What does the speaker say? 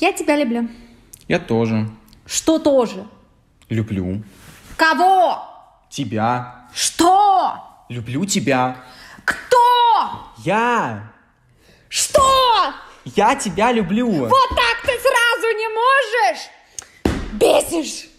Я тебя люблю. Я тоже. Что тоже? Люблю. Кого? Тебя. Что? Люблю тебя. Кто? Я. Что? Я тебя люблю. Вот так ты сразу не можешь? Бесишь.